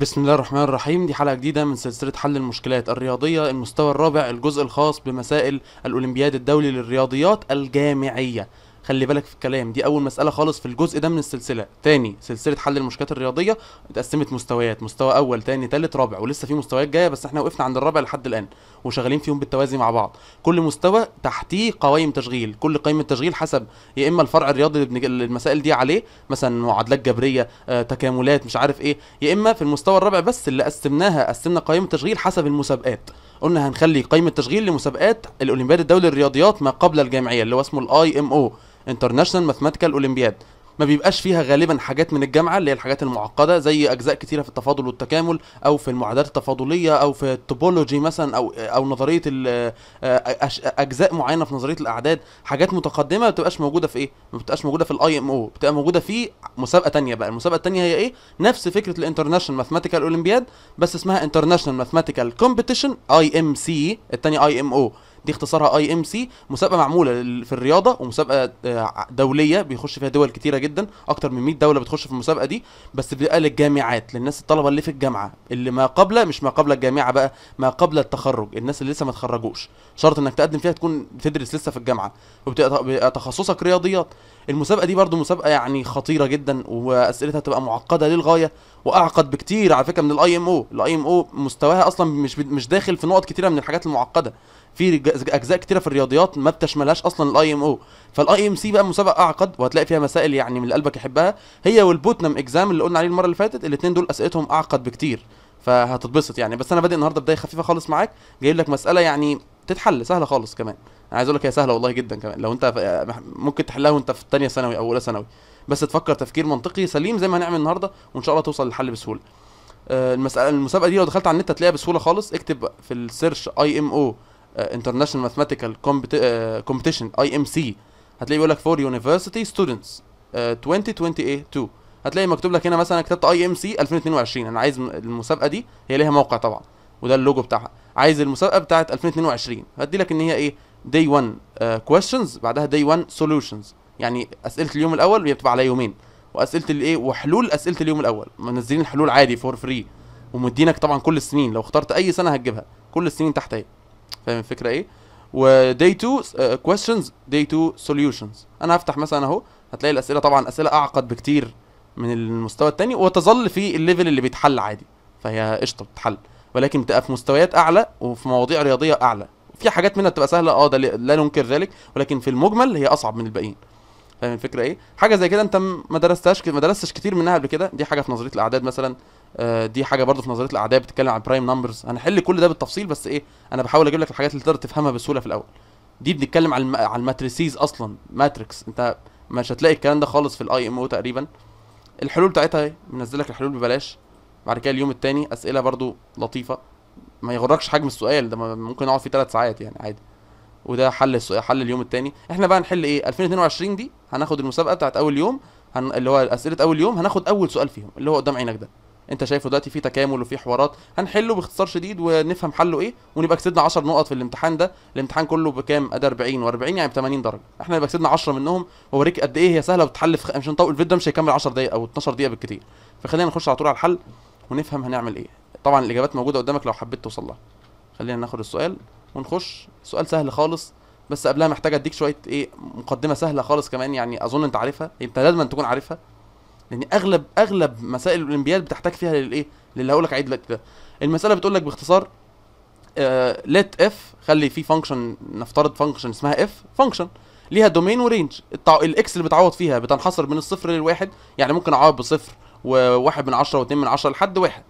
بسم الله الرحمن الرحيم دي حلقة جديدة من سلسلة حل المشكلات الرياضية المستوى الرابع الجزء الخاص بمسائل الأولمبياد الدولي للرياضيات الجامعية خلي بالك في الكلام دي اول مساله خالص في الجزء ده من السلسله تاني سلسله حل المشكلات الرياضيه اتقسمت مستويات مستوى اول تاني تالت رابع ولسه في مستويات جايه بس احنا وقفنا عند الرابع لحد الان وشغالين فيهم بالتوازي مع بعض كل مستوى تحتيه قوائم تشغيل كل قائمه تشغيل حسب يا اما الفرع الرياضي اللي المسائل دي عليه مثلا معادلات جبريه آه، تكاملات مش عارف ايه يا اما في المستوى الرابع بس اللي قسمناها قسمنا قائمه تشغيل حسب المسابقات قلنا هنخلي قائمه تشغيل لمسابقات الاولمبياد الدولي للرياضيات ما قبل الجامعيه اللي هو اسمه الاي ام او انترناشونال ماثيماتيكال اولمبياد ما بيبقاش فيها غالبا حاجات من الجامعه اللي هي الحاجات المعقده زي اجزاء كتيره في التفاضل والتكامل او في المعادلات التفاضليه او في التوبولوجي مثلا او او نظريه آه، اجزاء معينه في نظريه الاعداد حاجات متقدمه ما بتبقاش موجوده في ايه ما بتبقاش موجوده في الاي ام او بتبقى موجوده في مسابقه تانية بقى المسابقه التانية هي ايه نفس فكره الانترناشونال ماثيماتيكال اولمبياد بس اسمها انترناشونال ماثيماتيكال كومبيتيشن اي ام سي الثانيه اي ام او دي اختصارها اي ام سي مسابقه معموله في الرياضه ومسابقه آه، دوليه بيخش فيها دول كتيره جدا اكتر من 100 دوله بتخش في المسابقه دي بس بتبقى للجامعات للناس الطلبه اللي في الجامعه اللي ما قبل مش ما قبل الجامعه بقى ما قبل التخرج الناس اللي لسه ما تخرجوش شرط انك تقدم فيها تكون بتدرس لسه في الجامعه وبتبقى تخصصك رياضيات المسابقه دي برضو مسابقه يعني خطيره جدا واسئلتها تبقى معقده للغايه واعقد بكتير على فكره من الاي ام او الاي ام او مستواها اصلا مش مش داخل في نقط كتيره من الحاجات المعقده في اجزاء كتيره في الرياضيات ما بتشملهاش اصلا الاي ام او فالاي ام سي بقى مسابقه اعقد وهتلاقي فيها مسائل يعني من اللي قلبك يحبها هي والبوتنام اكزام اللي قلنا عليه المره اللي فاتت الاثنين دول اسئلتهم اعقد بكتير فهتتبسط يعني بس انا بادئ النهارده بدايه خفيفه خالص معاك جايب لك مساله يعني تتحل سهله خالص كمان انا عايز اقول لك هي سهله والله جدا كمان لو انت ممكن تحلها وانت في الثانيه ثانوي او اولى ثانوي بس تفكر تفكير منطقي سليم زي ما هنعمل النهارده وان شاء الله توصل للحل بسهوله آه، المساله المسابقه دي لو دخلت على النت هتلاقيها بسهوله خالص اكتب في السيرش اي ام او انترناشونال ماثماتيكال كومبيتيشن اي ام سي هتلاقي بيقول لك فور يونيفرسيتي ستودنتس 2022 هتلاقي مكتوب لك هنا مثلا كتبت اي ام سي 2022 انا عايز المسابقه دي هي ليها موقع طبعا وده اللوجو بتاعها عايز المسابقه بتاعه 2022 هدي لك ان هي ايه داي 1 كويشنز بعدها داي 1 سوليوشنز يعني اسئله اليوم الاول هي بتبقى على يومين واسئله الايه وحلول اسئله اليوم الاول منزلين الحلول عادي فور فري ومدينك طبعا كل السنين لو اخترت اي سنه هتجيبها كل السنين تحت ايه فاهم الفكره ايه وداي 2 كويستشنز داي 2 سوليوشنز انا هفتح مثلا اهو هتلاقي الاسئله طبعا اسئله اعقد بكتير من المستوى الثاني وتظل في الليفل اللي بيتحل عادي فهي قشطه بتتحل ولكن بتبقى في مستويات اعلى وفي مواضيع رياضيه اعلى في حاجات منها بتبقى سهله اه ده لا ننكر ذلك ولكن في المجمل هي اصعب من الباقيين فاهم الفكره ايه حاجه زي كده انت ما درستهاش ما درستش كتير منها قبل كده دي حاجه في نظريه الاعداد مثلا آه، دي حاجه برضو في نظريه الاعداد بتتكلم عن برايم نمبرز هنحل كل ده بالتفصيل بس ايه انا بحاول اجيب لك الحاجات اللي تقدر تفهمها بسهوله في الاول دي بنتكلم على على الماتريسيز اصلا ماتريكس انت مش هتلاقي الكلام ده خالص في الاي ام او تقريبا الحلول بتاعتها ايه منزل لك الحلول ببلاش بعد كده اليوم الثاني اسئله برضو لطيفه ما يغركش حجم السؤال ده ممكن اقعد فيه ثلاث ساعات يعني عادي وده حل السؤال حل اليوم الثاني احنا بقى نحل ايه 2022 دي هناخد المسابقه بتاعت اول يوم هن... اللي هو اسئله اول يوم هناخد اول سؤال فيهم اللي هو قدام عينك ده انت شايفه دلوقتي في تكامل وفي حوارات هنحله باختصار شديد ونفهم حله ايه ونبقى كسبنا 10 نقط في الامتحان ده الامتحان كله بكام ادي 40 و40 يعني ب 80 درجه احنا نبقى كسبنا 10 منهم واوريك قد ايه هي سهله وبتحل في خ... مش هنطول الفيديو ده مش هيكمل 10 دقائق او 12 دقيقه بالكتير فخلينا نخش على طول على الحل ونفهم هنعمل ايه طبعا الاجابات موجوده قدامك لو حبيت توصل لها خلينا ناخد السؤال ونخش سؤال سهل خالص بس قبلها محتاج اديك شويه ايه مقدمه سهله خالص كمان يعني اظن انت عارفها انت لازم تكون عارفها لان يعني اغلب اغلب مسائل الاولمبياد بتحتاج فيها للايه للي هقول لك عيد لك ده المساله بتقول لك باختصار ليت آه، اف خلي في فانكشن نفترض فانكشن اسمها اف فانكشن ليها دومين ورينج الاكس اللي بتعوض فيها بتنحصر من الصفر للواحد يعني ممكن اعوض بصفر وواحد من عشرة واتنين من عشرة لحد واحد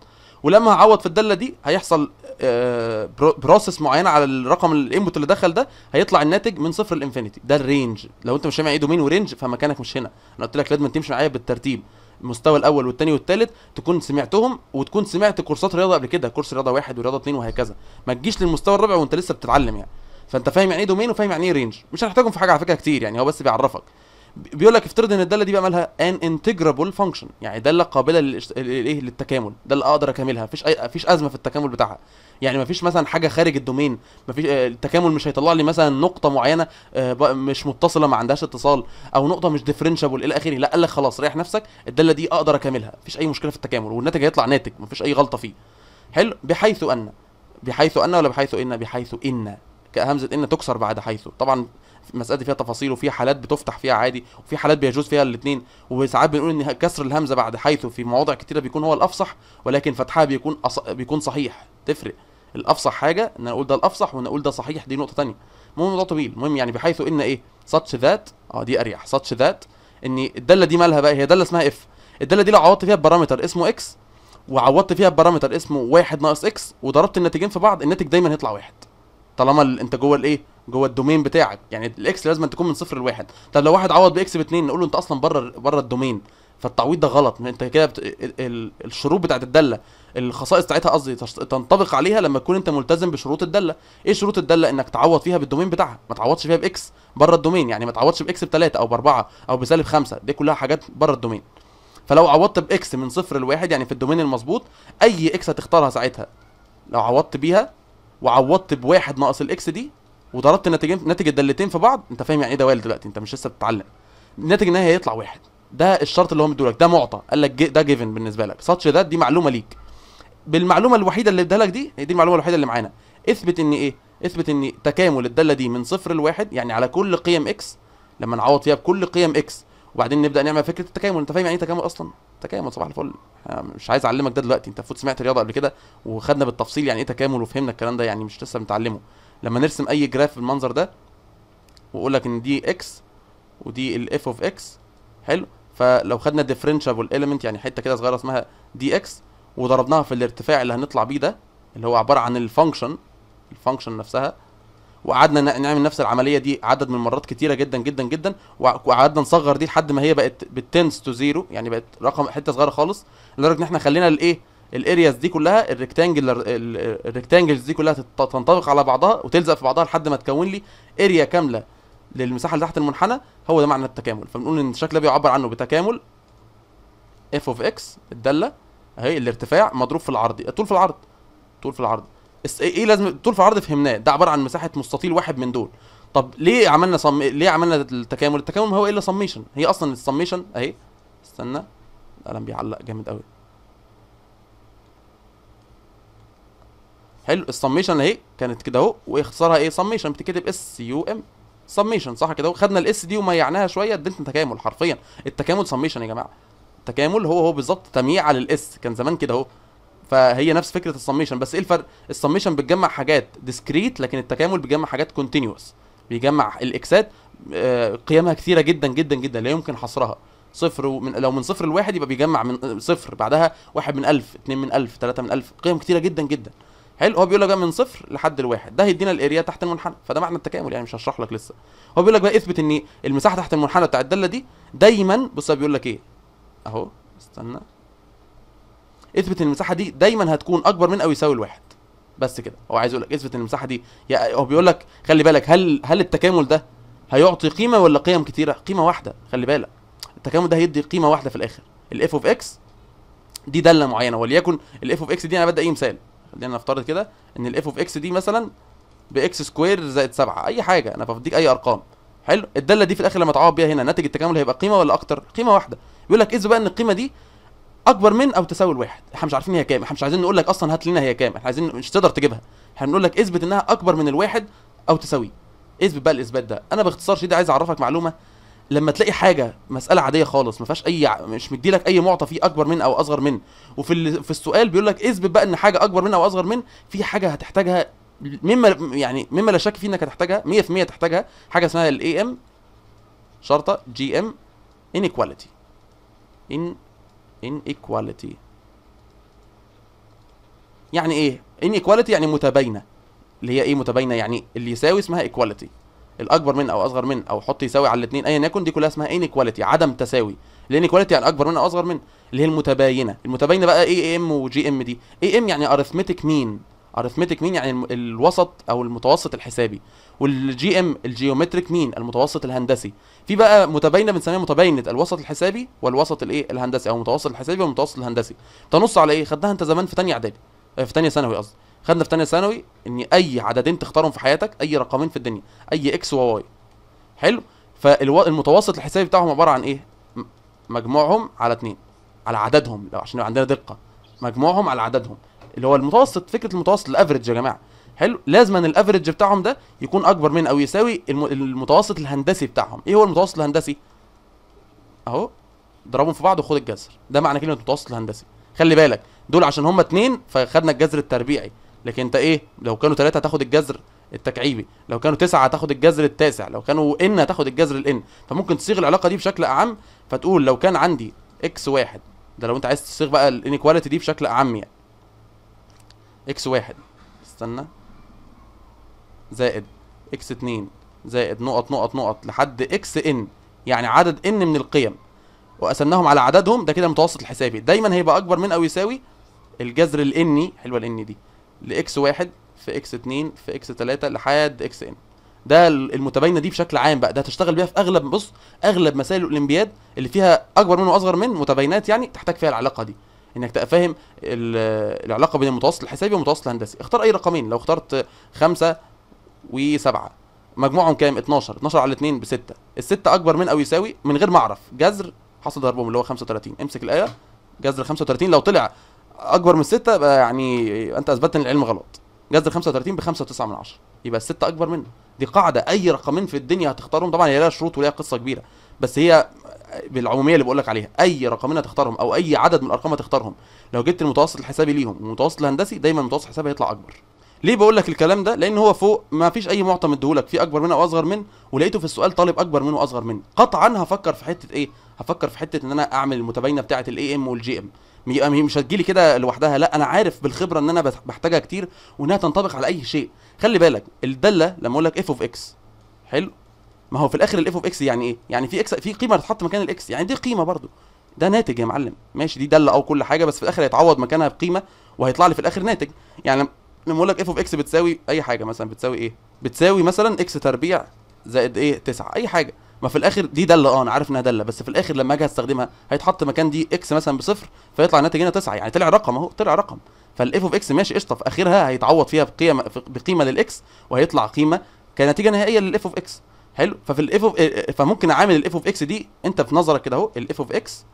ولما هعوض في الداله دي هيحصل آه، بروسس معينه على الرقم الانبوت اللي دخل ده هيطلع الناتج من صفر لانفينيتي ده الرينج لو انت مش فاهم ايه دومين ورينج فمكانك مش هنا انا قلت لك لازم تمشي معايا بالترتيب المستوى الاول والثاني والثالث تكون سمعتهم وتكون سمعت كورسات رياضه قبل كده كورس رياضه واحد ورياضه اثنين وهكذا ما تجيش للمستوى الرابع وانت لسه بتتعلم يعني فانت فاهم يعني ايه دومين وفاهم يعني ايه رينج مش هنحتاجهم في حاجه على فكره كتير يعني هو بس بيعرفك بيقول لك افترض ان الداله دي بقى مالها ان انتجرابل فانكشن يعني داله قابله للايه للتكامل ده اللي اقدر اكملها مفيش اي مفيش ازمه في التكامل بتاعها يعني مفيش مثلا حاجه خارج الدومين مفيش آه، التكامل مش هيطلع لي مثلا نقطه معينه آه، مش متصله ما عندهاش اتصال او نقطه مش ديفرنشابل الى اخره لا قال لك خلاص ريح نفسك الداله دي اقدر اكملها مفيش اي مشكله في التكامل والناتج هيطلع ناتج مفيش اي غلطه فيه حلو بحيث ان بحيث ان ولا بحيث ان بحيث ان كهمزه ان تكسر بعد حيث طبعا المساله دي فيها تفاصيل وفي حالات بتفتح فيها عادي وفي حالات بيجوز فيها الاثنين وساعات بنقول ان كسر الهمزه بعد حيث في مواضع كتيره بيكون هو الافصح ولكن فتحها بيكون أص... بيكون صحيح تفرق الافصح حاجه ان اقول ده الافصح وان اقول ده صحيح دي نقطه ثانيه المهم الموضوع طويل المهم يعني بحيث ان ايه ساتش ذات اه دي اريح ساتش ذات ان الداله دي مالها بقى هي داله اسمها اف الداله دي لو عوضت فيها ببارامتر اسمه اكس وعوضت فيها ببارامتر اسمه واحد ناقص اكس وضربت الناتجين في بعض الناتج دايما هيطلع واحد طالما انت جوه الايه جوه الدومين بتاعك يعني الاكس لازم تكون من صفر لواحد طب لو واحد عوض باكس باتنين نقول له انت اصلا بره بره الدومين فالتعويض ده غلط انت كده بت... ال... الشروط بتاعت الداله الخصائص بتاعتها قصدي تنطبق عليها لما تكون انت ملتزم بشروط الداله ايه شروط الداله انك تعوض فيها بالدومين بتاعها ما تعوضش فيها باكس بره الدومين يعني ما تعوضش باكس بثلاثه او باربعه او بسالب خمسه دي كلها حاجات بره الدومين فلو عوضت باكس من صفر لواحد يعني في الدومين المظبوط اي اكس هتختارها ساعتها لو عوضت بيها وعوضت بواحد ناقص الاكس دي وضربت ناتج ناتج الدالتين في بعض انت فاهم يعني ايه دوال دلوقتي انت مش لسه بتتعلم الناتج النهائي هيطلع واحد ده الشرط اللي هو مديهولك ده معطى قال لك ده جيفن بالنسبه لك ساتش ذات دي معلومه ليك بالمعلومه الوحيده اللي اديها لك دي هي دي المعلومه الوحيده اللي معانا اثبت ان ايه اثبت ان تكامل الداله دي من صفر لواحد يعني على كل قيم اكس لما نعوض فيها بكل قيم اكس وبعدين نبدا نعمل فكره التكامل انت فاهم يعني ايه تكامل اصلا تكامل صباح الفل مش عايز اعلمك ده دلوقتي انت فوت سمعت رياضه قبل كده وخدنا بالتفصيل يعني ايه تكامل وفهمنا الكلام ده يعني مش لسه متعلمه لما نرسم اي جراف بالمنظر ده واقول لك ان دي اكس ودي الاف اوف اكس حلو فلو خدنا ديفرنشابل اليمنت يعني حته كده صغيره اسمها دي اكس وضربناها في الارتفاع اللي هنطلع بيه ده اللي هو عباره عن الفانكشن الفانكشن نفسها وقعدنا نعمل نفس العمليه دي عدد من المرات كتيره جدا جدا جدا وقعدنا نصغر دي لحد ما هي بقت بتنس تو زيرو يعني بقت رقم حته صغيره خالص لدرجه ان احنا خلينا الايه الارياز دي كلها الريكتانجلر الريكتانجلز دي كلها تنطبق على بعضها وتلزق في بعضها لحد ما تكون لي اريا كامله للمساحه اللي تحت المنحنى هو ده معنى التكامل فبنقول ان الشكل ده بيعبر عنه بتكامل اف اوف اكس الداله اهي الارتفاع مضروب في العرض الطول في العرض طول في العرض إيه،, ايه لازم الطول في العرض فهمناه ده عباره عن مساحه مستطيل واحد من دول طب ليه عملنا صم... ليه عملنا التكامل التكامل هو الا سميشن هي اصلا السميشن اهي استنى القلم بيعلق جامد قوي حلو السميشن اهي كانت كده اهو واختصارها ايه سميشن بتتكتب اس يو ام سميشن صح كده خدنا الاس دي وميعناها شويه اديتنا تكامل حرفيا التكامل سميشن يا جماعه التكامل هو هو بالظبط تمييعه على الاس كان زمان كده اهو فهي نفس فكره السميشن بس ايه الفرق السميشن بتجمع حاجات ديسكريت لكن التكامل بيجمع حاجات كونتينوس بيجمع الاكسات آه، قيمها كثيره جدا جدا جدا لا يمكن حصرها صفر ومن لو من صفر لواحد يبقى بيجمع من آه، صفر بعدها واحد من ألف اتنين من ألف تلاتة من ألف قيم كتيرة جدا جدا حلو هو بيقول لك بقى من صفر لحد الواحد ده هيدينا الاريا تحت المنحنى فده معنى التكامل يعني مش هشرح لك لسه هو بيقول لك بقى اثبت ان المساحه تحت المنحنى بتاع الداله دي دايما بص بيقول لك ايه اهو استنى اثبت ان المساحه دي دايما هتكون اكبر من او يساوي الواحد بس كده هو عايز يقول لك اثبت ان المساحه دي يعني هو بيقول لك خلي بالك هل هل التكامل ده هيعطي قيمه ولا قيم كتيره قيمه واحده خلي بالك التكامل ده هيدي قيمه واحده في الاخر الاف اوف اكس دي داله معينه وليكن الاف اوف اكس دي انا بدي اي مثال خلينا نفترض كده ان الاف اوف اكس دي مثلا باكس سكوير زائد 7 اي حاجه انا بديك اي ارقام حلو الداله دي في الاخر لما تعوض بيها هنا ناتج التكامل هيبقى قيمه ولا اكتر قيمه واحده يقول لك اذا بقى ان القيمه دي اكبر من او تساوي الواحد احنا مش عارفين هي كام احنا مش عايزين نقول لك اصلا هات لنا هي كام احنا عايزين مش تقدر تجيبها احنا بنقول لك اثبت انها اكبر من الواحد او تساويه اثبت بقى الاثبات ده انا باختصار شديد عايز اعرفك معلومه لما تلاقي حاجه مساله عاديه خالص ما فيهاش اي مش مديلك اي معطى فيه اكبر من او اصغر من وفي ال... في السؤال بيقول لك اثبت بقى ان حاجه اكبر من او اصغر من في حاجه هتحتاجها مما يعني مما لا شك فيه انك هتحتاجها 100% تحتاجها حاجه اسمها الاي ام شرطه جي ام انيكواليتي ان انيكواليتي يعني ايه انيكواليتي يعني متباينه اللي هي ايه متباينه يعني اللي يساوي اسمها ايكواليتي الاكبر من او اصغر من او حط يساوي على الاثنين ايا يكن دي كلها اسمها انيكواليتي عدم تساوي الانيكواليتي يعني الاكبر من او اصغر من اللي هي المتباينه المتباينه بقى اي ام وجي ام دي اي ام يعني ارثمتيك مين ارثمتيك مين يعني الوسط او المتوسط الحسابي والجي ام الجيومتريك مين المتوسط الهندسي في بقى متباينه بنسميها متباينه الوسط الحسابي والوسط الايه الهندسي او المتوسط الحسابي والمتوسط الهندسي تنص على ايه خدناها انت زمان في ثانيه اعدادي آه، في ثانيه ثانوي قصدي خدنا في ثانيه ثانوي ان اي عددين تختارهم في حياتك اي رقمين في الدنيا اي اكس وواي حلو فالمتوسط الحسابي بتاعهم عباره عن ايه مجموعهم على اتنين على عددهم لو عشان عندنا دقه مجموعهم على عددهم اللي هو المتوسط فكره المتوسط الافريج يا جماعه حلو لازما الافريج بتاعهم ده يكون اكبر من او يساوي المتوسط الهندسي بتاعهم ايه هو المتوسط الهندسي اهو ضربهم في بعض وخد الجذر ده معنى كلمه المتوسط الهندسي خلي بالك دول عشان هما اتنين فخدنا الجذر التربيعي لكن انت ايه لو كانوا ثلاثه هتاخد الجذر التكعيبي لو كانوا تسعه هتاخد الجذر التاسع لو كانوا ان هتاخد الجذر الان فممكن تصيغ العلاقه دي بشكل اعم فتقول لو كان عندي اكس واحد ده لو انت عايز تصيغ بقى الانيكواليتي دي بشكل اعم يعني اكس واحد استنى زائد اكس اتنين زائد نقط نقط نقط لحد اكس ان يعني عدد ان من القيم وقسمناهم على عددهم ده كده المتوسط الحسابي دايما هيبقى اكبر من او يساوي الجذر الاني حلوه الاني دي لاكس واحد في اكس 2 في اكس 3 لحد اكس ان ده المتباينه دي بشكل عام بقى ده هتشتغل بيها في اغلب بص اغلب مسائل الاولمبياد اللي فيها اكبر من واصغر من متباينات يعني تحتاج فيها العلاقه دي انك تبقى فاهم العلاقه بين المتوسط الحسابي والمتوسط الهندسي اختار اي رقمين لو اخترت خمسة وسبعة مجموعهم كام 12 12 على 2 ب6 ال6 اكبر من او يساوي من غير ما اعرف جذر حاصل ضربهم اللي هو 35 امسك الايه جذر 35 لو طلع اكبر من 6 يبقى يعني انت اثبتت ان العلم غلط جذر 35 ب 5.9 من 10 يبقى الستة اكبر منه دي قاعده اي رقمين في الدنيا هتختارهم طبعا هي لها شروط وليها قصه كبيره بس هي بالعموميه اللي بقول لك عليها اي رقمين هتختارهم او اي عدد من الارقام هتختارهم لو جبت المتوسط الحسابي ليهم والمتوسط الهندسي دايما المتوسط الحسابي هيطلع اكبر ليه بقول لك الكلام ده لان هو فوق ما فيش اي معطى مديهولك في اكبر منه او اصغر منه ولقيته في السؤال طالب اكبر منه واصغر منه قطعا هفكر في حته ايه هفكر في حته ان انا اعمل المتباينه بتاعه الاي ام والجي ام آه، مش هتجيلي كده لوحدها لا انا عارف بالخبره ان انا بحتاجها كتير وانها تنطبق على اي شيء خلي بالك الداله لما اقول لك اف اوف اكس حلو ما هو في الاخر الاف اوف اكس يعني ايه يعني في اكس في قيمه تتحط مكان الاكس يعني دي قيمه برضو ده ناتج يا معلم ماشي دي داله او كل حاجه بس في الاخر هيتعوض مكانها بقيمه وهيطلع لي في الاخر ناتج يعني لما اقول لك اف اوف اكس بتساوي اي حاجه مثلا بتساوي ايه بتساوي مثلا اكس تربيع زائد ايه 9 اي حاجه ما في الاخر دي داله اه انا عارف انها داله بس في الاخر لما اجي استخدمها هيتحط مكان دي اكس مثلا بصفر فيطلع الناتج هنا 9 يعني طلع رقم اهو طلع رقم فالاف اوف اكس ماشي قشطه في اخرها هيتعوض فيها بقيمه بقيمه للاكس وهيطلع قيمه كنتيجه نهائيه للاف اوف اكس حلو ففي الاف اوف آه، آه، فممكن اعامل الاف اوف اكس دي انت في نظرك كده اهو الاف اوف اكس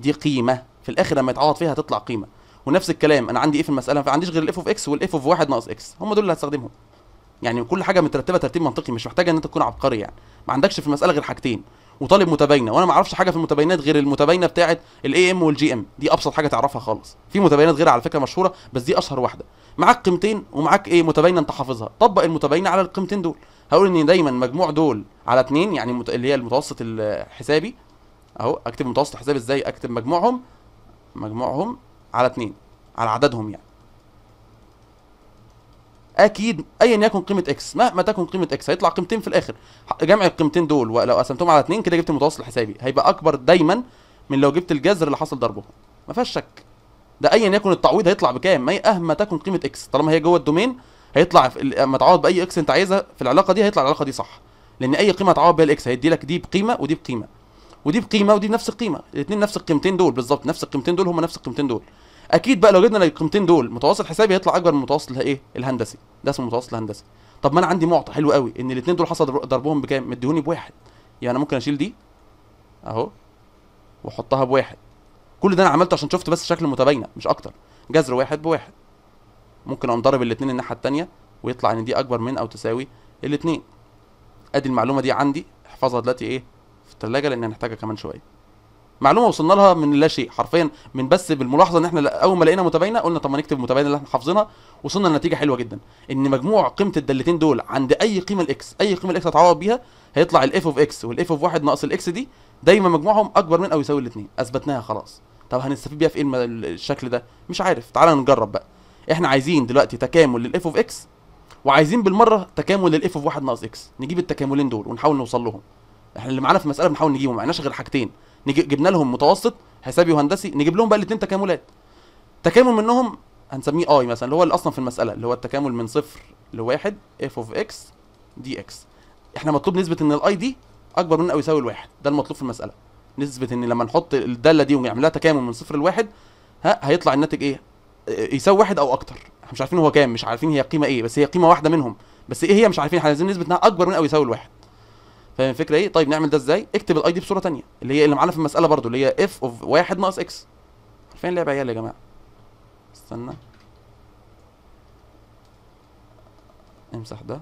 دي قيمه في الاخر لما يتعوض فيها هتطلع قيمه ونفس الكلام انا عندي ايه في المساله ما عنديش غير الاف اوف اكس والاف اوف 1 ناقص اكس هم دول اللي هستخدمهم يعني كل حاجه مترتبه ترتيب منطقي مش محتاجه ان انت تكون عبقري يعني ما عندكش في المساله غير حاجتين وطالب متباينه وانا ما اعرفش حاجه في المتباينات غير المتباينه بتاعه الاي ام والجي ام دي ابسط حاجه تعرفها خالص في متباينات غيرها على فكره مشهوره بس دي اشهر واحده معاك قيمتين ومعاك ايه متباينه انت حافظها طبق المتباينه على القيمتين دول هقول ان دايما مجموع دول على اتنين يعني مت... اللي هي المتوسط الحسابي اهو اكتب متوسط الحسابي ازاي اكتب مجموعهم مجموعهم على اتنين على عددهم يعني اكيد ايا يكن قيمه اكس مهما تكن قيمه اكس هيطلع قيمتين في الاخر جمع القيمتين دول ولو قسمتهم على اتنين كده جبت المتوسط الحسابي هيبقى اكبر دايما من لو جبت الجذر اللي حصل ضربه ما فيهاش شك ده ايا يكن التعويض هيطلع بكام مهما تكن قيمه اكس طالما هي جوه الدومين هيطلع لما تعوض باي اكس انت عايزها في العلاقه دي هيطلع العلاقه دي صح لان اي قيمه تعوض بها الاكس هيدي لك دي بقيمه ودي بقيمه ودي بقيمه ودي بنفس القيمه الاثنين نفس القيمتين دول بالظبط نفس القيمتين دول هم نفس القيمتين دول اكيد بقى لو جبنا القيمتين دول متوسط حسابي هيطلع اكبر من المتوسط ايه الهندسي ده اسمه المتوسط الهندسي طب ما انا عندي معطى حلو قوي ان الاثنين دول حصل ضربهم بكام مديهوني بواحد يعني انا ممكن اشيل دي اهو واحطها بواحد كل ده انا عملته عشان شفت بس شكل متباينه مش اكتر جذر واحد بواحد ممكن اقوم ضارب الاثنين الناحيه الثانيه ويطلع ان دي اكبر من او تساوي الاثنين ادي المعلومه دي عندي احفظها دلوقتي ايه في الثلاجه لان هنحتاجها كمان شويه معلومه وصلنا لها من لا شيء حرفيا من بس بالملاحظه ان احنا اول ما لقينا متباينه قلنا طب ما نكتب المتباينه اللي احنا حافظينها وصلنا لنتيجه حلوه جدا ان مجموع قيمه الدالتين دول عند اي قيمه الاكس اي قيمه الاكس هتعوض بيها هيطلع الاف اوف اكس والاف اوف 1 ناقص الاكس دي دايما مجموعهم اكبر من او يساوي الاثنين اثبتناها خلاص طب هنستفيد بيها في ايه الشكل ده مش عارف تعالى نجرب بقى احنا عايزين دلوقتي تكامل للاف اوف اكس وعايزين بالمره تكامل للاف اوف 1 ناقص اكس نجيب التكاملين دول ونحاول نوصل لهم احنا اللي معانا في المساله بنحاول نجيبه معناش غير حاجتين جبنا لهم متوسط حسابي وهندسي نجيب لهم بقى الاثنين تكاملات تكامل منهم هنسميه اي مثلا اللي هو اللي اصلا في المساله اللي هو التكامل من صفر لواحد اف اوف اكس دي اكس احنا مطلوب نثبت ان الاي دي اكبر من او يساوي الواحد ده المطلوب في المساله نثبت ان لما نحط الداله دي ونعملها تكامل من صفر لواحد ها هيطلع الناتج ايه آه، يساوي واحد او اكتر احنا مش عارفين هو كام مش عارفين هي قيمه ايه بس هي قيمه واحده منهم بس ايه هي مش عارفين احنا عايزين نثبت انها اكبر من او يساوي الواحد فاهم الفكره ايه طيب نعمل ده ازاي اكتب الاي دي بصوره ثانيه اللي هي اللي معانا في المساله برده اللي هي اف اوف 1 ناقص اكس عارفين لعبه عيال يا جماعه استنى امسح ده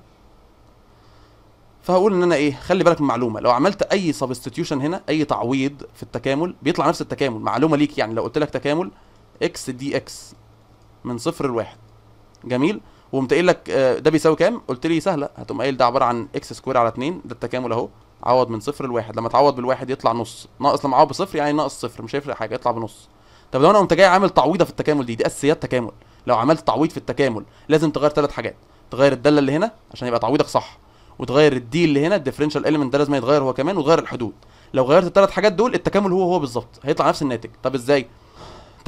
فهقول ان انا ايه خلي بالك من معلومه لو عملت اي سبستيتيوشن هنا اي تعويض في التكامل بيطلع نفس التكامل معلومه ليك يعني لو قلت لك تكامل اكس دي اكس من صفر لواحد جميل وقمت قايل لك آه، ده بيساوي كام قلت لي سهله هتقوم قايل ده عباره عن اكس سكوير على 2 ده التكامل اهو عوض من صفر لواحد لما تعوض بالواحد يطلع نص ناقص لما عوض بصفر يعني ناقص صفر مش هيفرق حاجه يطلع بنص طب لو انا قمت جاي عامل تعويضه في التكامل دي دي اساسيات تكامل لو عملت تعويض في التكامل لازم تغير ثلاث حاجات تغير الداله اللي هنا عشان يبقى تعويضك صح وتغير الدي اللي هنا الديفرنشال اليمنت ده لازم يتغير هو كمان وتغير الحدود لو غيرت الثلاث حاجات دول التكامل هو هو بالظبط هيطلع نفس الناتج طب ازاي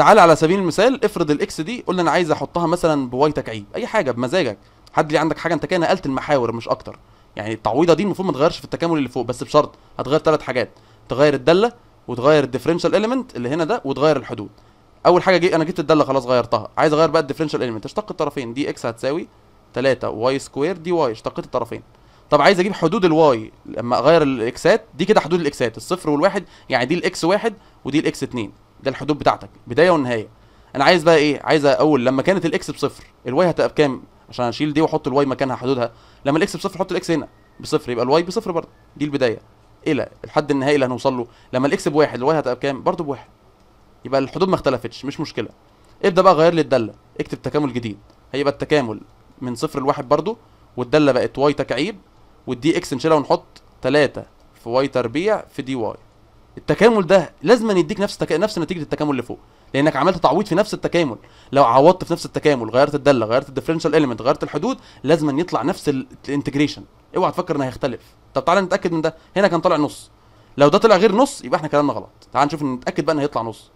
تعال على سبيل المثال افرض الاكس دي قلنا انا عايز احطها مثلا بواي تكعيب اي حاجه بمزاجك حد لي عندك حاجه انت كده نقلت المحاور مش اكتر يعني التعويضه دي المفروض ما تغيرش في التكامل اللي فوق بس بشرط هتغير ثلاث حاجات تغير الداله وتغير الديفرنشال اليمنت اللي هنا ده وتغير الحدود اول حاجه جي انا جبت الداله خلاص غيرتها عايز اغير بقى الديفرنشال اليمنت اشتقت الطرفين دي اكس هتساوي 3 واي سكوير دي واي اشتقت الطرفين طب عايز اجيب حدود الواي لما اغير الاكسات دي كده حدود الاكسات الصفر والواحد يعني دي الاكس واحد ودي الاكس اتنين ده الحدود بتاعتك بدايه ونهايه انا عايز بقى ايه عايز اقول لما كانت الاكس بصفر الواي هتبقى بكام عشان اشيل دي واحط الواي مكانها حدودها لما الاكس بصفر احط الاكس هنا بصفر يبقى الواي بصفر برضه دي البدايه الى إيه الحد النهائي اللي هنوصل له لما الاكس بواحد الواي هتبقى بكام برضه بواحد يبقى الحدود ما اختلفتش مش مشكله ابدا بقى غير لي الداله اكتب تكامل جديد هيبقى التكامل من صفر لواحد برضه والداله بقت واي تكعيب والدي اكس نشيلها ونحط 3 في واي تربيع في دي واي التكامل ده لازم يديك نفس التك... نفس نتيجه التكامل اللي فوق لانك عملت تعويض في نفس التكامل لو عوضت في نفس التكامل غيرت الداله غيرت الديفرنشال اليمنت غيرت الحدود لازم يطلع نفس الانتجريشن اوعى تفكر انه هيختلف طب تعالى نتاكد من ده هنا كان طالع نص لو ده طلع غير نص يبقى احنا كلامنا غلط تعال نشوف نتاكد بقى ان هيطلع نص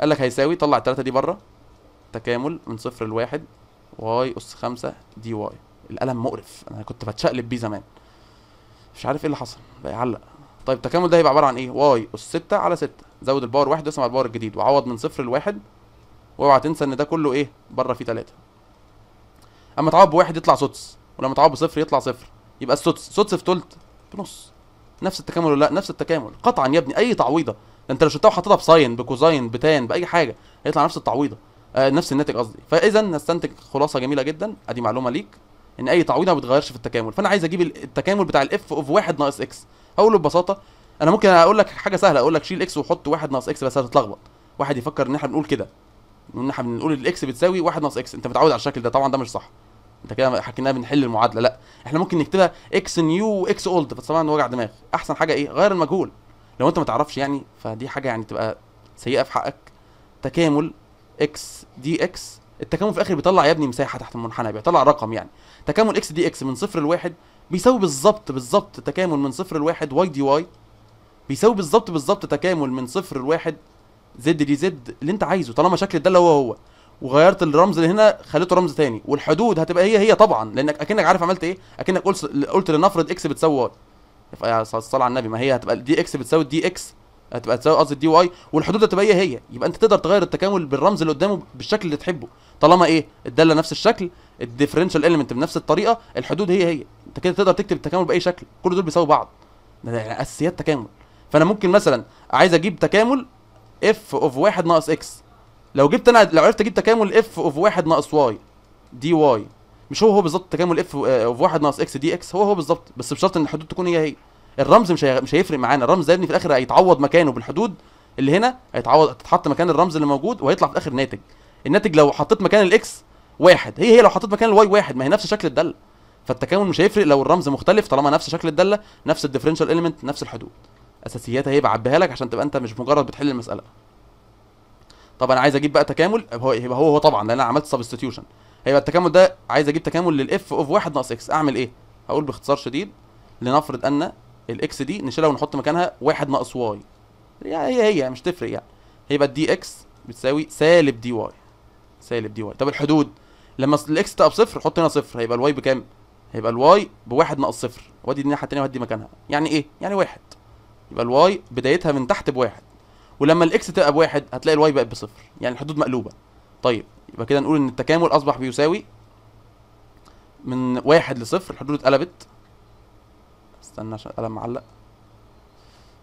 قال لك هيساوي طلع الثلاثه دي بره تكامل من صفر لواحد واي اس 5 دي واي القلم مقرف انا كنت بتشقلب بيه زمان مش عارف ايه اللي حصل بقى يعلق طيب التكامل ده هيبقى عباره عن ايه واي اس 6 على 6 زود الباور 1 واسمع الباور الجديد وعوض من صفر لواحد واوعى تنسى ان ده كله ايه بره فيه 3 اما تعوض بواحد يطلع سدس ولما تعوض بصفر يطلع صفر يبقى السدس سدس في ثلث بنص نفس التكامل ولا لا نفس التكامل قطعا يا ابني اي تعويضه ده انت لو شلتها وحطيتها بساين بكوزاين بتان باي حاجه هيطلع نفس التعويضه آه نفس الناتج قصدي فاذا نستنتج خلاصه جميله جدا ادي معلومه ليك ان اي تعويضه ما بتغيرش في التكامل فانا عايز اجيب التكامل بتاع الاف اوف 1 ناقص اكس اقوله ببساطه انا ممكن اقول لك حاجه سهله اقول لك شيل اكس وحط واحد ناقص اكس بس هتتلخبط واحد يفكر ان احنا بنقول كده ان احنا بنقول الاكس بتساوي واحد ناقص اكس انت متعود على الشكل ده طبعا ده مش صح انت كده حكيناها بنحل المعادله لا احنا ممكن نكتبها اكس نيو واكس اولد بس طبعا وجع دماغ احسن حاجه ايه غير المجهول لو انت ما تعرفش يعني فدي حاجه يعني تبقى سيئه في حقك تكامل اكس دي اكس التكامل في الاخر بيطلع يا ابني مساحه تحت المنحنى بيطلع رقم يعني تكامل اكس دي اكس من صفر لواحد بيساوي بالظبط بالظبط تكامل من صفر لواحد واي دي واي بيساوي بالظبط بالظبط تكامل من صفر لواحد زد دي زد اللي انت عايزه طالما شكل الداله هو هو وغيرت الرمز اللي هنا خليته رمز تاني والحدود هتبقى هي هي طبعا لانك اكنك عارف عملت ايه اكنك قلت قلت لنفرض اكس بتساوي واي الصلاه على النبي ما هي هتبقى دي اكس بتساوي دي اكس هتبقى تساوي قصدي دي واي والحدود هتبقى هي هي يبقى انت تقدر تغير التكامل بالرمز اللي قدامه بالشكل اللي تحبه طالما ايه الداله نفس الشكل الديفرنشال اليمنت بنفس الطريقه الحدود هي هي انت كده تقدر تكتب التكامل باي شكل كل دول بيساوي بعض ده اساسيات تكامل فانا ممكن مثلا عايز اجيب تكامل اف اوف 1 ناقص اكس لو جبت انا لو عرفت اجيب تكامل اف اوف 1 ناقص واي دي واي مش هو هو بالظبط تكامل اف اوف 1 ناقص اكس دي اكس هو هو بالظبط بس بشرط ان الحدود تكون هي هي الرمز مش مش هيفرق معانا الرمز ده يا ابني في الاخر هيتعوض مكانه بالحدود اللي هنا هيتعوض هتتحط مكان الرمز اللي موجود وهيطلع في الاخر ناتج الناتج لو حطيت مكان الاكس واحد هي هي لو حطيت مكان الواي واحد ما هي نفس شكل الداله فالتكامل مش هيفرق لو الرمز مختلف طالما نفس شكل الداله نفس الديفرنشال اليمنت نفس الحدود اساسياتها هي بعبيها لك عشان تبقى انت مش مجرد بتحل المساله طب انا عايز اجيب بقى تكامل هو هو, هو طبعا لان انا عملت سبستيتيوشن هيبقى التكامل ده عايز اجيب تكامل للاف اوف 1 ناقص اكس اعمل ايه هقول باختصار شديد لنفرض ان الاكس دي نشيلها ونحط مكانها 1 ناقص واي يعني هي هي مش تفرق يعني هيبقى الدي اكس بتساوي سالب دي واي سالب دي واي طب الحدود لما الاكس تبقى بصفر حط هنا صفر هيبقى الواي بكام؟ هيبقى الواي بواحد ناقص صفر وادي الناحيه الثانيه وادي مكانها يعني ايه؟ يعني واحد يبقى الواي بدايتها من تحت بواحد ولما الاكس تبقى بواحد هتلاقي الواي بقت بصفر يعني الحدود مقلوبه طيب يبقى كده نقول ان التكامل اصبح بيساوي من واحد لصفر الحدود اتقلبت استنى عشان القلم معلق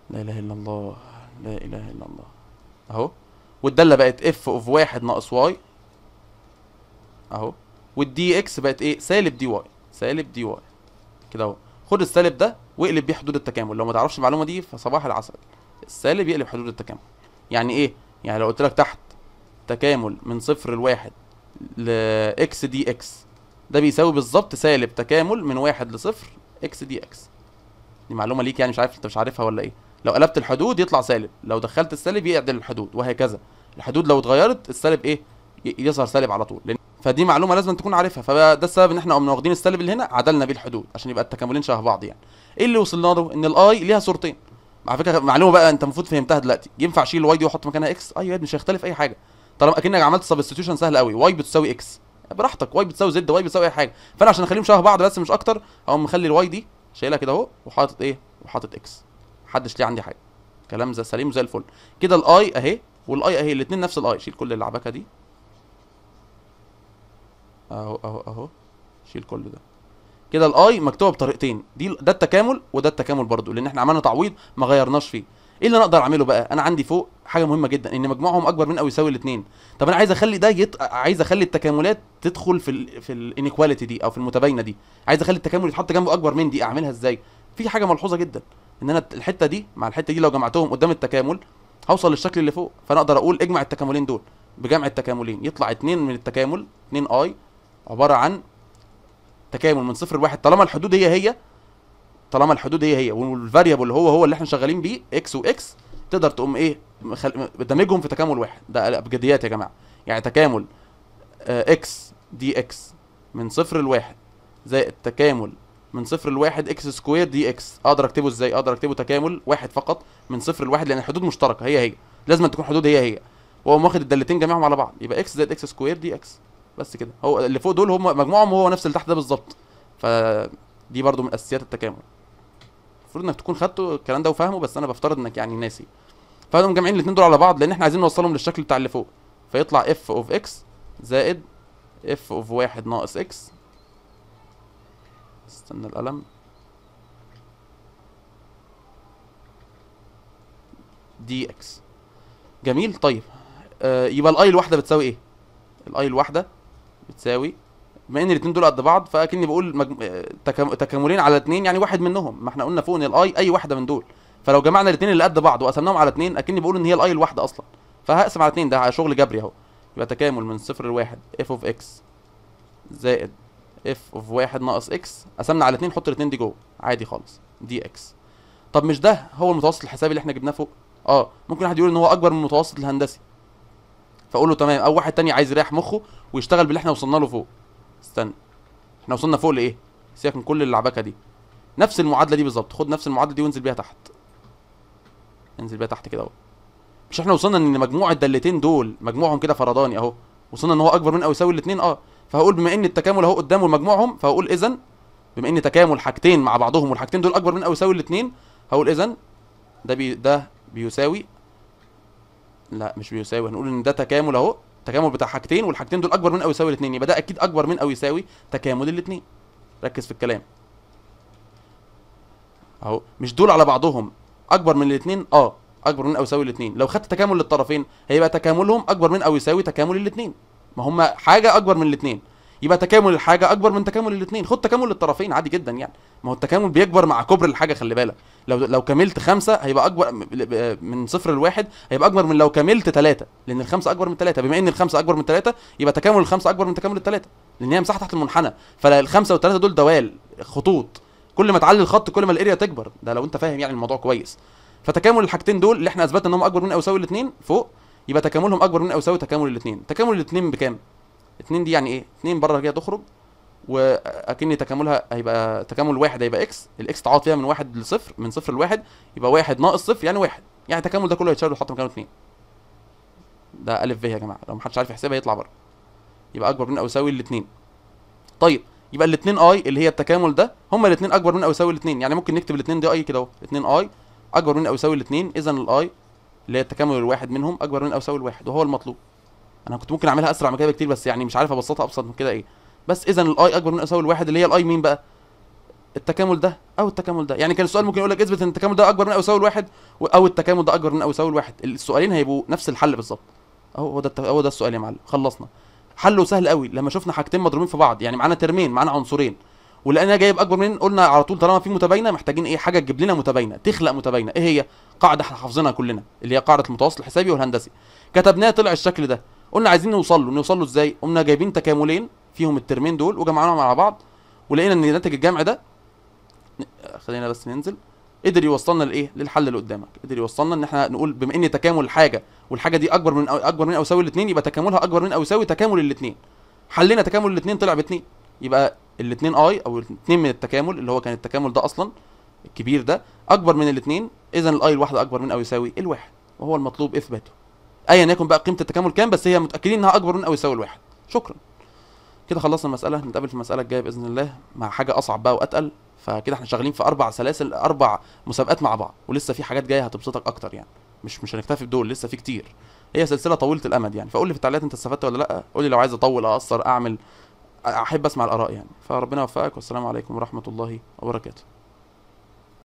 لا اله الا الله لا اله الا الله اهو والداله بقت اف اوف واحد ناقص واي اهو والدي اكس بقت ايه سالب دي واي سالب دي واي كده اهو خد السالب ده واقلب بيه حدود التكامل لو ما تعرفش المعلومه دي فصباح العسل السالب يقلب حدود التكامل يعني ايه يعني لو قلت لك تحت تكامل من صفر لواحد اكس دي اكس ده بيساوي بالظبط سالب تكامل من واحد لصفر اكس دي اكس دي معلومه ليك يعني مش عارف انت مش عارفها ولا ايه لو قلبت الحدود يطلع سالب لو دخلت السالب يعدل الحدود وهكذا الحدود لو اتغيرت السالب ايه يظهر سالب على طول لان فدي معلومه لازم تكون عارفها فده السبب ان احنا قمنا واخدين السالب اللي هنا عدلنا بيه الحدود عشان يبقى التكاملين شبه بعض يعني ايه اللي وصلنا له ان الاي ليها صورتين على فكره معلومه بقى انت المفروض فهمتها دلوقتي ينفع اشيل واي دي واحط مكانها اكس ايوه يا مش هيختلف اي حاجه طالما اكنك عملت سبستيوشن سهل قوي واي بتساوي اكس براحتك واي بتساوي زد واي بتساوي اي حاجه فانا عشان اخليهم شبه بعض بس مش اكتر اقوم مخلي الواي دي شايلها كده اهو وحاطط ايه وحاطط اكس محدش ليه عندي حاجه كلام زي سليم زي الفل كده الاي اهي والاي اهي الاثنين نفس الاي شيل كل اللعبكه دي اهو اهو اهو شيل كل ده كده الاي مكتوبه بطريقتين دي ده التكامل وده التكامل برضو لان احنا عملنا تعويض ما غيرناش فيه ايه اللي انا اقدر اعمله بقى انا عندي فوق حاجه مهمه جدا ان مجموعهم اكبر من او يساوي الاثنين طب انا عايز اخلي ده يت... عايز اخلي التكاملات تدخل في ال... في الانيكواليتي دي او في المتباينه دي عايز اخلي التكامل يتحط جنبه اكبر من دي اعملها ازاي في حاجه ملحوظه جدا ان انا الحته دي مع الحته دي لو جمعتهم قدام التكامل هوصل للشكل اللي فوق فانا اقدر اقول اجمع التكاملين دول بجمع التكاملين يطلع اثنين من التكامل 2 اي عباره عن تكامل من صفر لواحد طالما الحدود هي هي طالما الحدود هي هي والفاريبل اللي هو هو اللي احنا شغالين بيه اكس واكس تقدر تقوم ايه مخل... دمجهم في تكامل واحد ده ابجديات يا جماعه يعني تكامل اكس دي اكس من صفر لواحد زائد تكامل من صفر لواحد اكس سكوير دي اكس اقدر اكتبه ازاي اقدر اكتبه تكامل واحد فقط من صفر لواحد لان الحدود مشتركه هي هي لازم تكون حدود هي هي واقوم واخد الدالتين جميعهم على بعض يبقى اكس زائد اكس سكوير دي اكس بس كده هو اللي فوق دول هم مجموعهم هو نفس اللي تحت ده بالظبط فدي برضو من اساسيات التكامل المفروض انك تكون خدته الكلام ده وفاهمه بس انا بفترض انك يعني ناسي فهم مجمعين الاثنين دول على بعض لان احنا عايزين نوصلهم للشكل بتاع اللي فوق فيطلع اف اوف اكس زائد اف اوف واحد ناقص اكس استنى القلم دي اكس جميل طيب آه يبقى الاي الواحده بتساوي ايه الاي الواحده بتساوي بما ان الاثنين دول قد بعض فاكني بقول مجم... تكاملين على اثنين يعني واحد منهم ما احنا قلنا فوق ان الاي اي واحده من دول فلو جمعنا الاثنين اللي قد بعض وقسمناهم على اثنين اكني بقول ان هي الاي الواحده اصلا فهقسم على اثنين ده شغل جبري اهو يبقى تكامل من صفر لواحد اف اوف اكس زائد اف اوف واحد ناقص اكس قسمنا على اثنين حط الاثنين دي جوه عادي خالص دي اكس طب مش ده هو المتوسط الحسابي اللي احنا جبناه فوق اه ممكن واحد يقول ان هو اكبر من المتوسط الهندسي فاقول له تمام او واحد تاني عايز يريح مخه ويشتغل باللي احنا وصلنا له فوق استنى احنا وصلنا فوق لايه سيبك من كل اللعبكه دي نفس المعادله دي بالظبط خد نفس المعادله دي وانزل بيها تحت انزل بيها تحت كده اهو مش احنا وصلنا ان مجموع الدالتين دول مجموعهم كده فرضاني اهو وصلنا ان هو اكبر من او يساوي الاثنين اه فهقول بما ان التكامل اهو قدامه مجموعهم فهقول اذا بما ان تكامل حاجتين مع بعضهم والحاجتين دول اكبر من او يساوي الاثنين هقول اذا ده بي ده بيساوي لا مش بيساوي هنقول ان ده تكامل اهو تكامل بتاع حاجتين والحاجتين دول اكبر من او يساوي الاثنين يبقى ده اكيد اكبر من او يساوي تكامل الاثنين ركز في الكلام اهو مش دول على بعضهم اكبر من الاثنين اه اكبر من او يساوي الاثنين لو خدت تكامل للطرفين هيبقى تكاملهم اكبر من او يساوي تكامل الاثنين ما هما حاجه اكبر من الاثنين يبقى تكامل الحاجه اكبر من تكامل الاثنين خد تكامل الطرفين عادي جدا يعني ما هو التكامل بيكبر مع كبر الحاجه خلي بالك لو لو كملت خمسة هيبقى اكبر من صفر لواحد هيبقى اكبر من لو كملت ثلاثة لان الخمسة اكبر من ثلاثة بما ان الخمسة اكبر من ثلاثة يبقى تكامل الخمسة اكبر من تكامل الثلاثة لان هي مساحه تحت المنحنى فالخمسة والثلاثة دول دوال خطوط كل ما تعلي الخط كل ما الاريا تكبر ده لو انت فاهم يعني الموضوع كويس فتكامل الحاجتين دول اللي احنا اثبتنا ان هم اكبر من او يساوي الاثنين فوق يبقى تكاملهم اكبر من او يساوي تكامل الاثنين تكامل الاثنين بكام 2 دي يعني ايه 2 بره كده تخرج واكن تكاملها هيبقى تكامل واحد هيبقى اكس الاكس تعوض فيها من واحد لصفر من صفر لواحد يبقى واحد ناقص صفر يعني واحد يعني التكامل ده كله هيتشال ويتحط مكانه اتنين ده ا ب يا جماعه لو محدش عارف يحسبها يطلع بره يبقى اكبر من او يساوي الاثنين طيب يبقى الاثنين اي اللي هي التكامل ده هما الاثنين اكبر من او يساوي الاثنين يعني ممكن نكتب الاثنين دي اي كده اهو الاثنين اي اكبر من او يساوي الاثنين اذا الاي اللي هي التكامل الواحد منهم اكبر من او يساوي الواحد وهو المطلوب انا كنت ممكن اعملها اسرع من كده بكتير بس يعني مش عارف ابسطها ابسط من كده ايه بس اذا الاي اكبر من اساوي الواحد اللي هي الاي مين بقى التكامل ده او التكامل ده يعني كان السؤال ممكن يقول لك اثبت ان التكامل ده اكبر من او يساوي الواحد او التكامل ده اكبر من او يساوي الواحد السؤالين هيبقوا نفس الحل بالظبط اهو هو ده هو ده السؤال يا معلم خلصنا حله سهل قوي لما شفنا حاجتين مضروبين في بعض يعني معانا ترمين معانا عنصرين ولقينا جايب اكبر من قلنا على طول طالما في متباينه محتاجين ايه حاجه تجيب لنا متباينه تخلق متباينه ايه هي قاعده احنا حافظينها كلنا اللي هي قاعده المتوسط الحسابي والهندسي كتبناها طلع الشكل ده قلنا عايزين نوصل له نوصل له ازاي قمنا جايبين تكاملين فيهم الترمين دول وجمعناهم على بعض ولقينا ان ناتج الجمع ده خلينا بس ننزل قدر يوصلنا لايه للحل اللي قدامك قدر يوصلنا ان احنا نقول بما ان تكامل حاجه والحاجه دي اكبر من اكبر من او يساوي الاثنين يبقى تكاملها اكبر من او يساوي تكامل الاثنين حلينا تكامل الاثنين طلع باثنين يبقى الاثنين اي او الاثنين من التكامل اللي هو كان التكامل ده اصلا الكبير ده اكبر من الاثنين اذا الاي الواحده اكبر من او يساوي الواحد وهو المطلوب اثباته ايا يكن بقى قيمه التكامل كام بس هي متاكدين انها اكبر من او يساوي الواحد شكرا كده خلصنا المساله نتقابل في المساله الجايه باذن الله مع حاجه اصعب بقى واتقل فكده احنا شغالين في اربع سلاسل اربع مسابقات مع بعض ولسه في حاجات جايه هتبسطك اكتر يعني مش مش هنكتفي بدول لسه في كتير هي سلسله طويله الامد يعني فقول لي في التعليقات انت استفدت ولا لا قول لي لو عايز اطول اقصر اعمل احب اسمع الاراء يعني فربنا يوفقك والسلام عليكم ورحمه الله وبركاته